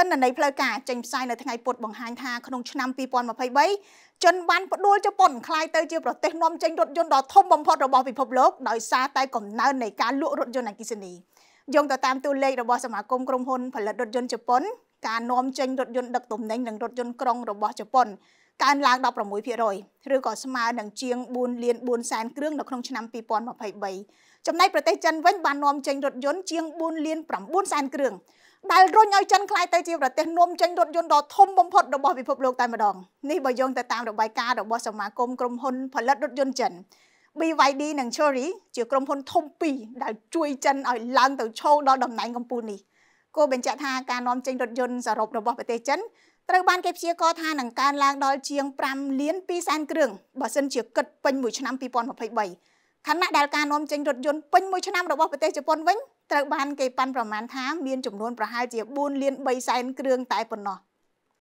ទិន្នន័យផ្លូវការចេញផ្សាយនៅថ្ងៃពុធបង្ហាញថាក្នុងឆ្នាំ2023ចិនបានផ្ដួលជប៉ុនក្លាយទៅជាប្រទេសនាំចេញរថយន្តដ៏ធំបំផុតរបស់ពិភពលោកដោយសារតែកំណើននៃការលក់រថយន្តអគ្គិសនីយោងទៅតាមតួលេខរបស់សមាគមក្រុមហ៊ុនផលិតរថយន្តជប៉ុនការនាំចេញរថយន្តដឹកទំនិញនិងរថយន្តក្រុងរបស់ជប៉ុនកើនឡើង16%ឬក៏ស្មើនឹងជាង4លាន4សែនគ្រឿងនៅក្នុងឆ្នាំ2023ចំណែកប្រទេសចិនវិញ បាននាំចេញរថយន្តជាង4លាន9សែនគ្រឿងដែលរុញឲ្យចិនខ្លាយទៅជាប្រទេសនាំចេញរថយន្តដ៏ធំបំផុតរបស់ពិភពលោកតែម្ដងនេះបើយោងទៅតាមរបាយការណ៍របស់សមាគមក្រុមហ៊ុន ផលិតរថយន្តចិន BYD និង Chery ជាក្រុមហ៊ុនធំពីរដែលជួយចិនឲ្យឡើងទៅឈរដល់តំណែងកំពូលនេះគោបញ្ជាក់ថាការនាំចេញរថយន្តសរុបរបស់ប្រទេសចិនត្រូវបានគេព្យាករណ៍ថានឹងកើនឡើងដល់ជាង5លាន2សែនគ្រឿងបើសិនជាគិតពេញមួយឆ្នាំ2023ខណៈដែលការនាំចេញរថយន្តពេញមួយឆ្នាំរបស់ប្រទេសជប៉ុនវិញត្រូវបានគេប៉ាន់ប្រមាណថា មានចំនួនប្រហែលជា4លាន3សែនគ្រឿងតែប៉ុណ្ណោះ